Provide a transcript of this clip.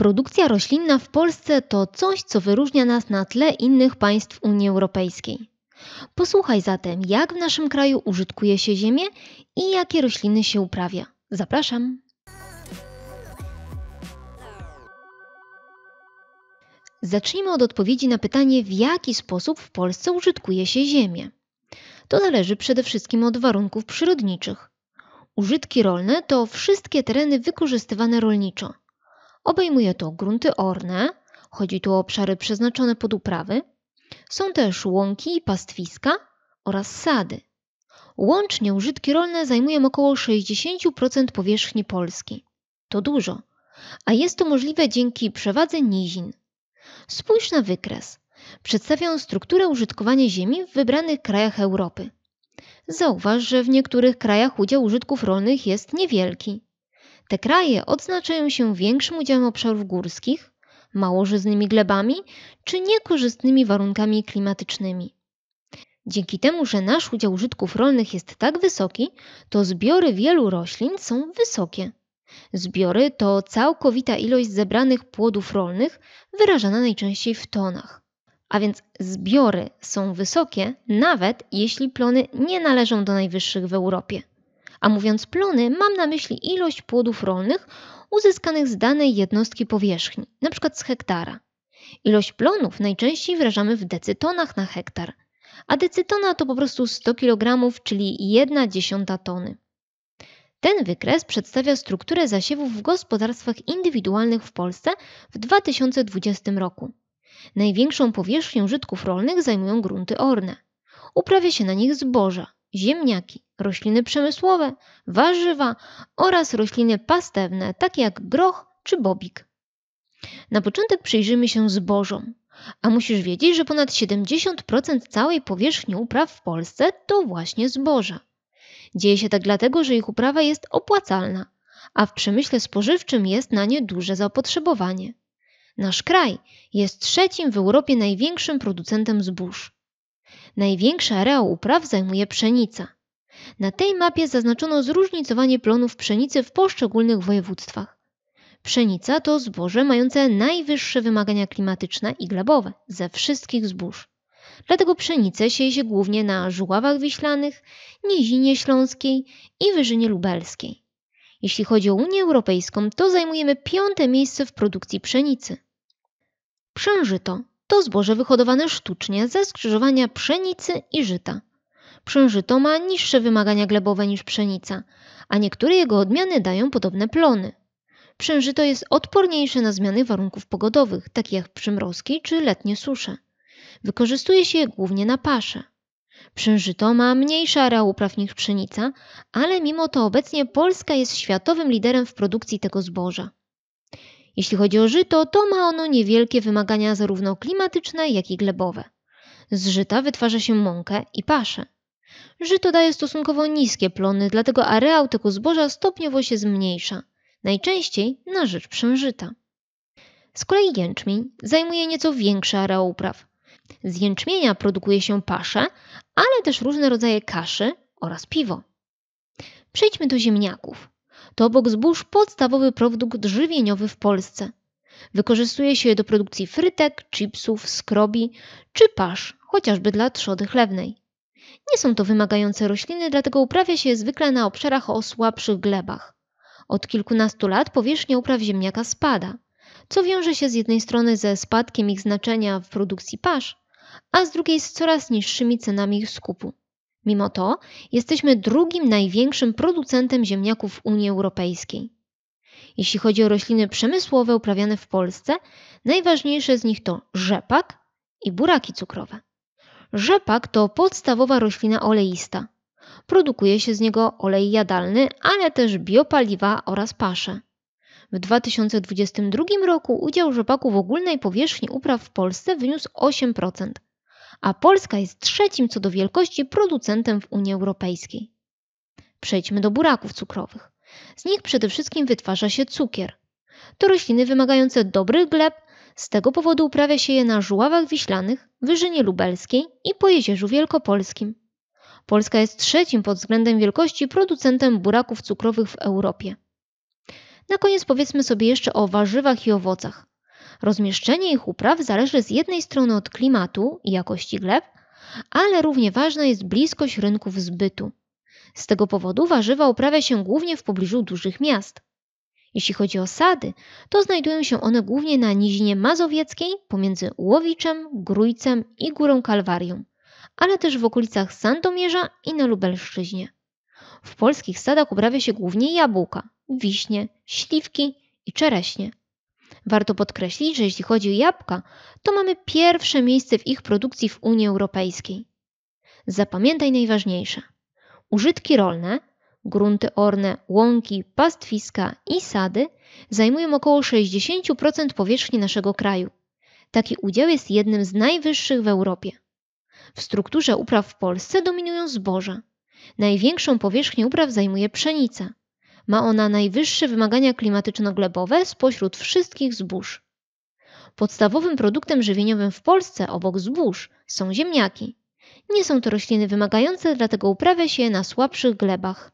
Produkcja roślinna w Polsce to coś, co wyróżnia nas na tle innych państw Unii Europejskiej. Posłuchaj zatem, jak w naszym kraju użytkuje się ziemię i jakie rośliny się uprawia. Zapraszam! Zacznijmy od odpowiedzi na pytanie, w jaki sposób w Polsce użytkuje się ziemię. To zależy przede wszystkim od warunków przyrodniczych. Użytki rolne to wszystkie tereny wykorzystywane rolniczo – Obejmuje to grunty orne, chodzi tu o obszary przeznaczone pod uprawy. Są też łąki i pastwiska oraz sady. Łącznie użytki rolne zajmują około 60% powierzchni Polski. To dużo, a jest to możliwe dzięki przewadze nizin. Spójrz na wykres. Przedstawia on strukturę użytkowania ziemi w wybranych krajach Europy. Zauważ, że w niektórych krajach udział użytków rolnych jest niewielki. Te kraje odznaczają się większym udziałem obszarów górskich, małożyznymi glebami czy niekorzystnymi warunkami klimatycznymi. Dzięki temu, że nasz udział użytków rolnych jest tak wysoki, to zbiory wielu roślin są wysokie. Zbiory to całkowita ilość zebranych płodów rolnych, wyrażana najczęściej w tonach. A więc zbiory są wysokie, nawet jeśli plony nie należą do najwyższych w Europie. A mówiąc plony, mam na myśli ilość płodów rolnych uzyskanych z danej jednostki powierzchni, np. z hektara. Ilość plonów najczęściej wyrażamy w decytonach na hektar, a decytona to po prostu 100 kg, czyli 1 dziesiąta tony. Ten wykres przedstawia strukturę zasiewów w gospodarstwach indywidualnych w Polsce w 2020 roku. Największą powierzchnię użytków rolnych zajmują grunty orne. Uprawia się na nich zboża, ziemniaki, rośliny przemysłowe, warzywa oraz rośliny pastewne, takie jak groch czy bobik. Na początek przyjrzymy się zbożom. A musisz wiedzieć, że ponad 70% całej powierzchni upraw w Polsce to właśnie zboża. Dzieje się tak dlatego, że ich uprawa jest opłacalna, a w przemyśle spożywczym jest na nie duże zapotrzebowanie. Nasz kraj jest trzecim w Europie największym producentem zbóż. Największy areał upraw zajmuje pszenica. Na tej mapie zaznaczono zróżnicowanie plonów pszenicy w poszczególnych województwach. Pszenica to zboże mające najwyższe wymagania klimatyczne i glebowe ze wszystkich zbóż. Dlatego pszenicę sieje się głównie na Żuławach Wiślanych, Nizinie Śląskiej i Wyżynie Lubelskiej. Jeśli chodzi o Unię Europejską, to zajmujemy piąte miejsce w produkcji pszenicy. Pszenżyto. To zboże wyhodowane sztucznie ze skrzyżowania pszenicy i żyta. Przężyto ma niższe wymagania glebowe niż pszenica, a niektóre jego odmiany dają podobne plony. Przężyto jest odporniejsze na zmiany warunków pogodowych, takie jak przymrozki czy letnie susze. Wykorzystuje się je głównie na pasze. Przężyto ma mniejszy areał upraw niż pszenica, ale mimo to obecnie Polska jest światowym liderem w produkcji tego zboża. Jeśli chodzi o żyto, to ma ono niewielkie wymagania zarówno klimatyczne, jak i glebowe. Z żyta wytwarza się mąkę i paszę. Żyto daje stosunkowo niskie plony, dlatego areał tego zboża stopniowo się zmniejsza, najczęściej na rzecz przężyta. Z kolei jęczmień zajmuje nieco większy areał upraw. Z jęczmienia produkuje się pasze, ale też różne rodzaje kaszy oraz piwo. Przejdźmy do ziemniaków to obok zbóż podstawowy produkt żywieniowy w Polsce. Wykorzystuje się je do produkcji frytek, chipsów, skrobi czy pasz, chociażby dla trzody chlewnej. Nie są to wymagające rośliny, dlatego uprawia się je zwykle na obszarach o słabszych glebach. Od kilkunastu lat powierzchnia upraw ziemniaka spada, co wiąże się z jednej strony ze spadkiem ich znaczenia w produkcji pasz, a z drugiej z coraz niższymi cenami ich skupu. Mimo to jesteśmy drugim największym producentem ziemniaków w Unii Europejskiej. Jeśli chodzi o rośliny przemysłowe uprawiane w Polsce, najważniejsze z nich to rzepak i buraki cukrowe. Rzepak to podstawowa roślina oleista. Produkuje się z niego olej jadalny, ale też biopaliwa oraz pasze. W 2022 roku udział rzepaku w ogólnej powierzchni upraw w Polsce wyniósł 8%, a Polska jest trzecim co do wielkości producentem w Unii Europejskiej. Przejdźmy do buraków cukrowych. Z nich przede wszystkim wytwarza się cukier. To rośliny wymagające dobrych gleb, z tego powodu uprawia się je na Żuławach Wiślanych, Wyżynie Lubelskiej i po Jezierzu Wielkopolskim. Polska jest trzecim pod względem wielkości producentem buraków cukrowych w Europie. Na koniec powiedzmy sobie jeszcze o warzywach i owocach. Rozmieszczenie ich upraw zależy z jednej strony od klimatu i jakości gleb, ale równie ważna jest bliskość rynków zbytu. Z tego powodu warzywa uprawia się głównie w pobliżu dużych miast. Jeśli chodzi o sady, to znajdują się one głównie na nizinie mazowieckiej pomiędzy Łowiczem, Grójcem i Górą Kalwarią, ale też w okolicach Sandomierza i na Lubelszczyźnie. W polskich sadach uprawia się głównie jabłka, wiśnie, śliwki i czereśnie. Warto podkreślić, że jeśli chodzi o jabłka, to mamy pierwsze miejsce w ich produkcji w Unii Europejskiej. Zapamiętaj najważniejsze. Użytki rolne, grunty orne, łąki, pastwiska i sady zajmują około 60% powierzchni naszego kraju. Taki udział jest jednym z najwyższych w Europie. W strukturze upraw w Polsce dominują zboża. Największą powierzchnię upraw zajmuje pszenica – ma ona najwyższe wymagania klimatyczno-glebowe spośród wszystkich zbóż. Podstawowym produktem żywieniowym w Polsce obok zbóż są ziemniaki. Nie są to rośliny wymagające, dlatego uprawia się je na słabszych glebach.